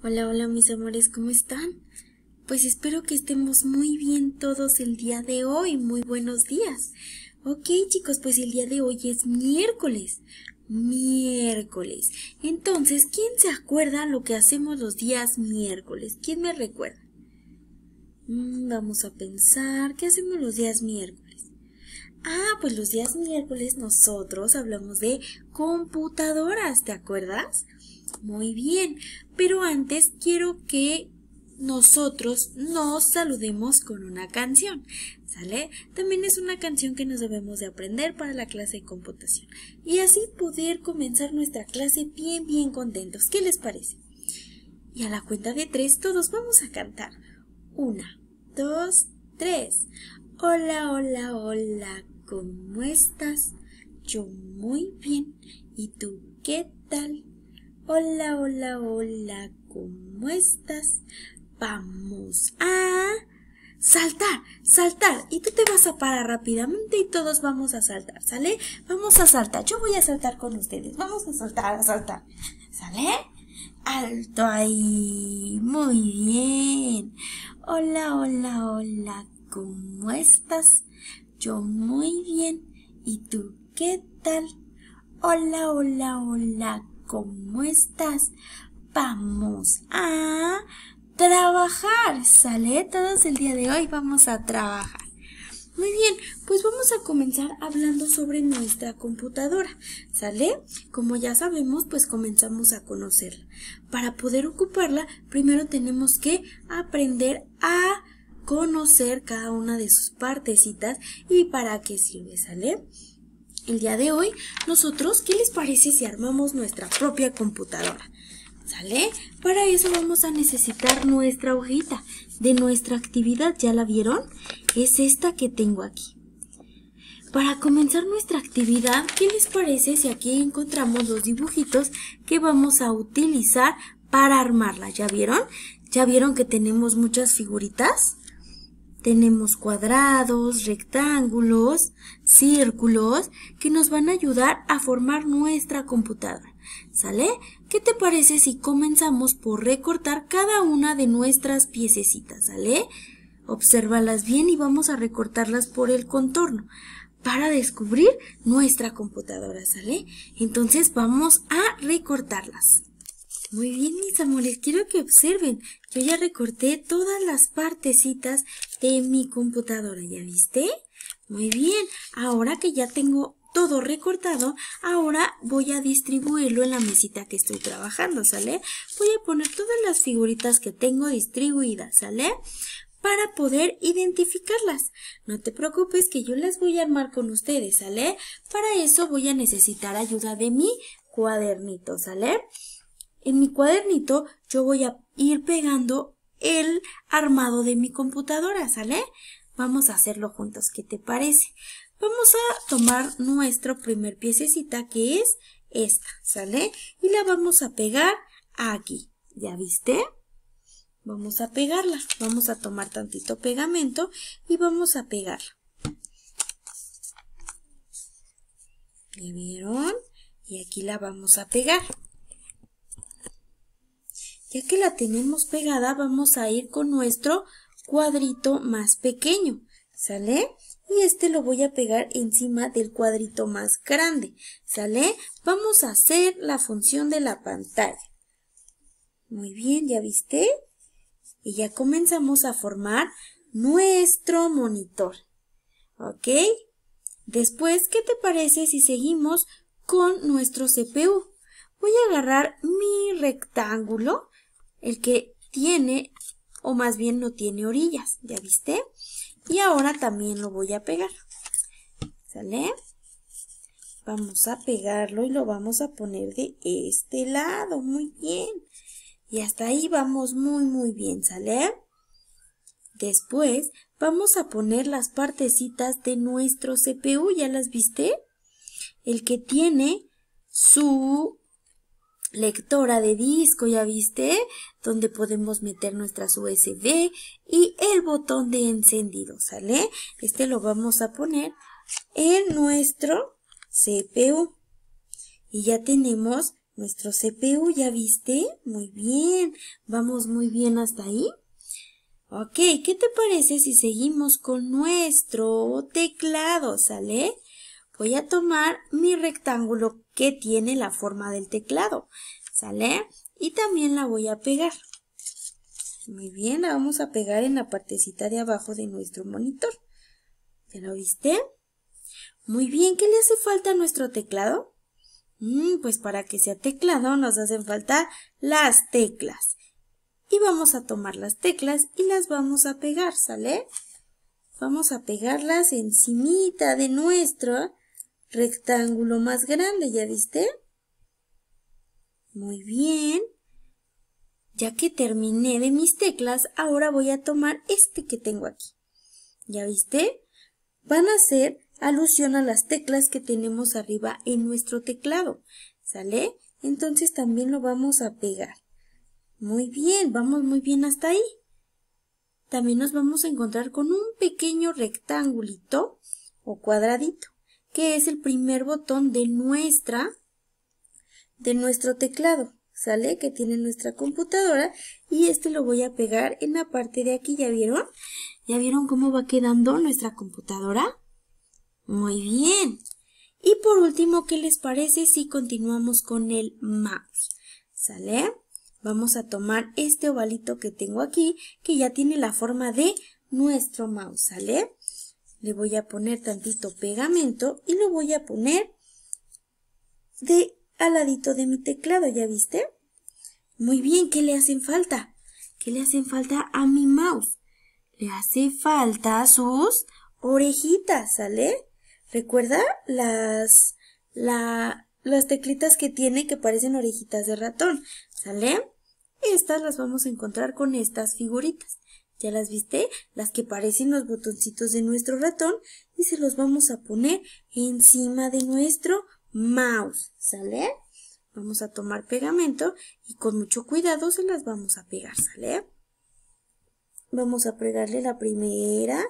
Hola, hola mis amores, ¿cómo están? Pues espero que estemos muy bien todos el día de hoy. Muy buenos días. Ok chicos, pues el día de hoy es miércoles. Miércoles. Entonces, ¿quién se acuerda lo que hacemos los días miércoles? ¿Quién me recuerda? Mm, vamos a pensar, ¿qué hacemos los días miércoles? Ah, pues los días miércoles nosotros hablamos de computadoras, ¿te acuerdas? Muy bien, pero antes quiero que nosotros nos saludemos con una canción, ¿sale? También es una canción que nos debemos de aprender para la clase de computación y así poder comenzar nuestra clase bien, bien contentos. ¿Qué les parece? Y a la cuenta de tres todos vamos a cantar. Una, dos, tres. Hola, hola, hola, ¿cómo estás? Yo muy bien. ¿Y tú qué tal? Hola, hola, hola, ¿cómo estás? Vamos a saltar, saltar. Y tú te vas a parar rápidamente y todos vamos a saltar, ¿sale? Vamos a saltar. Yo voy a saltar con ustedes. Vamos a saltar, a saltar. ¿Sale? Alto ahí. Muy bien. Hola, hola, hola. ¿Cómo estás? Yo muy bien. ¿Y tú qué tal? Hola, hola, hola. ¿cómo estás? Vamos a trabajar, ¿sale? Todos el día de hoy vamos a trabajar. Muy bien, pues vamos a comenzar hablando sobre nuestra computadora, ¿sale? Como ya sabemos, pues comenzamos a conocerla. Para poder ocuparla, primero tenemos que aprender a conocer cada una de sus partecitas y para qué sirve, ¿sale? El día de hoy, nosotros, ¿qué les parece si armamos nuestra propia computadora? ¿Sale? Para eso vamos a necesitar nuestra hojita de nuestra actividad. ¿Ya la vieron? Es esta que tengo aquí. Para comenzar nuestra actividad, ¿qué les parece si aquí encontramos los dibujitos que vamos a utilizar para armarla? ¿Ya vieron? ¿Ya vieron que tenemos muchas figuritas? Tenemos cuadrados, rectángulos, círculos que nos van a ayudar a formar nuestra computadora. ¿Sale? ¿Qué te parece si comenzamos por recortar cada una de nuestras piececitas? ¿Sale? Obsérvalas bien y vamos a recortarlas por el contorno para descubrir nuestra computadora, ¿sale? Entonces vamos a recortarlas. Muy bien, mis amores, quiero que observen. Yo ya recorté todas las partecitas de mi computadora, ¿ya viste? Muy bien, ahora que ya tengo todo recortado, ahora voy a distribuirlo en la mesita que estoy trabajando, ¿sale? Voy a poner todas las figuritas que tengo distribuidas, ¿sale? Para poder identificarlas. No te preocupes que yo las voy a armar con ustedes, ¿sale? Para eso voy a necesitar ayuda de mi cuadernito, ¿sale? En mi cuadernito yo voy a ir pegando el armado de mi computadora, ¿sale? Vamos a hacerlo juntos, ¿qué te parece? Vamos a tomar nuestro primer piececita que es esta, ¿sale? Y la vamos a pegar aquí, ¿ya viste? Vamos a pegarla, vamos a tomar tantito pegamento y vamos a pegarla. vieron? Y aquí la vamos a pegar. Ya que la tenemos pegada, vamos a ir con nuestro cuadrito más pequeño, ¿sale? Y este lo voy a pegar encima del cuadrito más grande, ¿sale? Vamos a hacer la función de la pantalla. Muy bien, ¿ya viste? Y ya comenzamos a formar nuestro monitor, ¿ok? Después, ¿qué te parece si seguimos con nuestro CPU? Voy a agarrar mi rectángulo el que tiene o más bien no tiene orillas, ¿ya viste? Y ahora también lo voy a pegar, ¿sale? Vamos a pegarlo y lo vamos a poner de este lado, muy bien. Y hasta ahí vamos muy muy bien, ¿sale? Después vamos a poner las partecitas de nuestro CPU, ¿ya las viste? El que tiene su lectora de disco, ya viste, donde podemos meter nuestras USB y el botón de encendido, ¿sale? Este lo vamos a poner en nuestro CPU. Y ya tenemos nuestro CPU, ¿ya viste? Muy bien, vamos muy bien hasta ahí. Ok, ¿qué te parece si seguimos con nuestro teclado, sale? voy a tomar mi rectángulo que tiene la forma del teclado, ¿sale? Y también la voy a pegar. Muy bien, la vamos a pegar en la partecita de abajo de nuestro monitor. ¿Ya lo viste? Muy bien, ¿qué le hace falta a nuestro teclado? Mm, pues para que sea teclado nos hacen falta las teclas. Y vamos a tomar las teclas y las vamos a pegar, ¿sale? Vamos a pegarlas encimita de nuestro rectángulo más grande, ¿ya viste? Muy bien. Ya que terminé de mis teclas, ahora voy a tomar este que tengo aquí. ¿Ya viste? Van a ser alusión a las teclas que tenemos arriba en nuestro teclado. ¿Sale? Entonces también lo vamos a pegar. Muy bien, vamos muy bien hasta ahí. También nos vamos a encontrar con un pequeño rectángulito o cuadradito que es el primer botón de nuestra, de nuestro teclado, ¿sale? Que tiene nuestra computadora y este lo voy a pegar en la parte de aquí, ¿ya vieron? ¿Ya vieron cómo va quedando nuestra computadora? Muy bien. Y por último, ¿qué les parece si continuamos con el mouse? ¿Sale? Vamos a tomar este ovalito que tengo aquí, que ya tiene la forma de nuestro mouse, ¿sale? le voy a poner tantito pegamento y lo voy a poner de al ladito de mi teclado, ¿ya viste? Muy bien, ¿qué le hacen falta? ¿Qué le hacen falta a mi mouse? Le hace falta sus orejitas, ¿sale? ¿Recuerda las, las teclitas que tiene que parecen orejitas de ratón? ¿Sale? Estas las vamos a encontrar con estas figuritas. ¿Ya las viste? Las que parecen los botoncitos de nuestro ratón y se los vamos a poner encima de nuestro mouse, ¿sale? Vamos a tomar pegamento y con mucho cuidado se las vamos a pegar, ¿sale? Vamos a pegarle la primera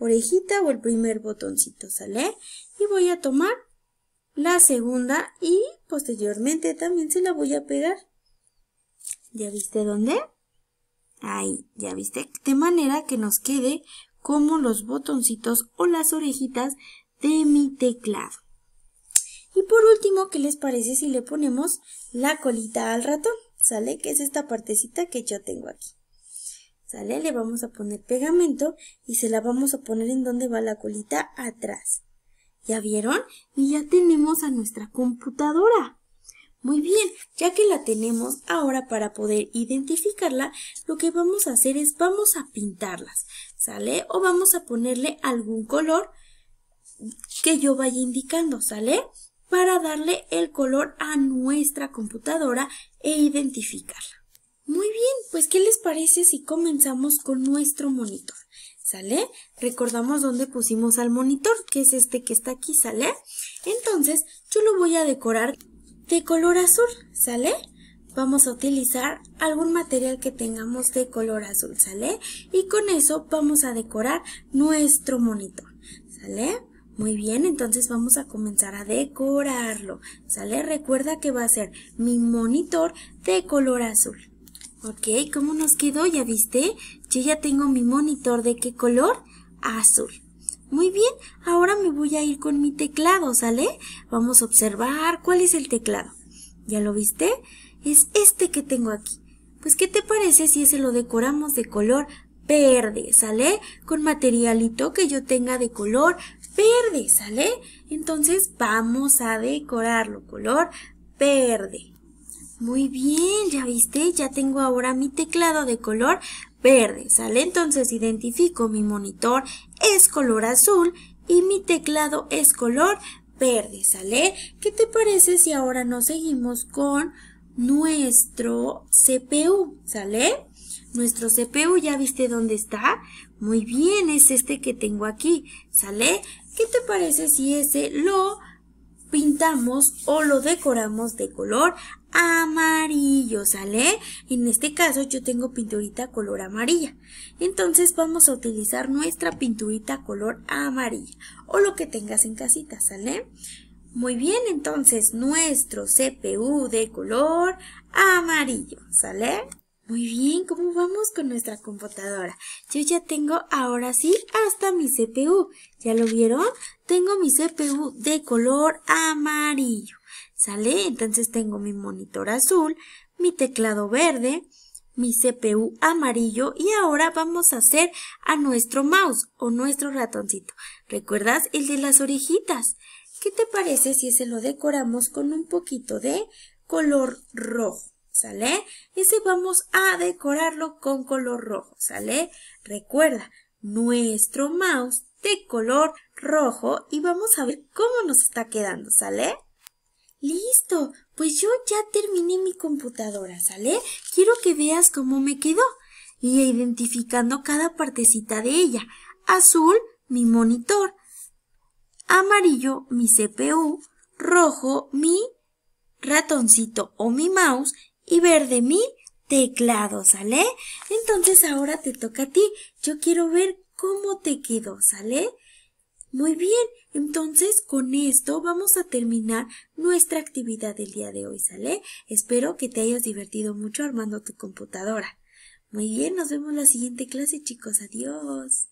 orejita o el primer botoncito, ¿sale? Y voy a tomar la segunda y posteriormente también se la voy a pegar. ¿Ya viste dónde? Ahí, ya viste, de manera que nos quede como los botoncitos o las orejitas de mi teclado. Y por último, ¿qué les parece si le ponemos la colita al ratón? ¿Sale? Que es esta partecita que yo tengo aquí. ¿Sale? Le vamos a poner pegamento y se la vamos a poner en donde va la colita atrás. ¿Ya vieron? Y ya tenemos a nuestra computadora. Muy bien, ya que la tenemos, ahora para poder identificarla, lo que vamos a hacer es vamos a pintarlas, ¿sale? O vamos a ponerle algún color que yo vaya indicando, ¿sale? Para darle el color a nuestra computadora e identificarla. Muy bien, pues ¿qué les parece si comenzamos con nuestro monitor? ¿Sale? Recordamos dónde pusimos al monitor, que es este que está aquí, ¿sale? Entonces, yo lo voy a decorar de color azul, ¿sale? Vamos a utilizar algún material que tengamos de color azul, ¿sale? Y con eso vamos a decorar nuestro monitor, ¿sale? Muy bien, entonces vamos a comenzar a decorarlo, ¿sale? Recuerda que va a ser mi monitor de color azul. Ok, ¿cómo nos quedó? ¿Ya viste? Yo ya tengo mi monitor de qué color? Azul. Muy bien, ahora me voy a ir con mi teclado, ¿sale? Vamos a observar cuál es el teclado. ¿Ya lo viste? Es este que tengo aquí. Pues, ¿qué te parece si ese lo decoramos de color verde, ¿sale? Con materialito que yo tenga de color verde, ¿sale? Entonces vamos a decorarlo, color verde. Muy bien, ya viste, ya tengo ahora mi teclado de color verde, ¿sale? Entonces identifico mi monitor es color azul y mi teclado es color verde, ¿sale? ¿Qué te parece si ahora nos seguimos con nuestro CPU, ¿sale? Nuestro CPU, ¿ya viste dónde está? Muy bien, es este que tengo aquí, ¿sale? ¿Qué te parece si ese lo pintamos o lo decoramos de color amarillo, ¿sale? En este caso yo tengo pinturita color amarilla. Entonces vamos a utilizar nuestra pinturita color amarilla o lo que tengas en casita, ¿sale? Muy bien, entonces nuestro CPU de color amarillo, ¿sale? Muy bien, ¿cómo vamos con nuestra computadora? Yo ya tengo ahora sí hasta mi CPU. ¿Ya lo vieron? Tengo mi CPU de color amarillo. ¿Sale? Entonces tengo mi monitor azul, mi teclado verde, mi CPU amarillo y ahora vamos a hacer a nuestro mouse o nuestro ratoncito. ¿Recuerdas el de las orejitas? ¿Qué te parece si se lo decoramos con un poquito de color rojo? ¿sale? Ese vamos a decorarlo con color rojo, ¿sale? Recuerda, nuestro mouse de color rojo y vamos a ver cómo nos está quedando, ¿sale? Listo, pues yo ya terminé mi computadora, ¿sale? Quiero que veas cómo me quedó y identificando cada partecita de ella. Azul, mi monitor. Amarillo, mi CPU. Rojo, mi ratoncito o mi mouse y ver de mi teclado, ¿sale? Entonces ahora te toca a ti. Yo quiero ver cómo te quedó, ¿sale? Muy bien, entonces con esto vamos a terminar nuestra actividad del día de hoy, ¿sale? Espero que te hayas divertido mucho armando tu computadora. Muy bien, nos vemos en la siguiente clase, chicos. Adiós.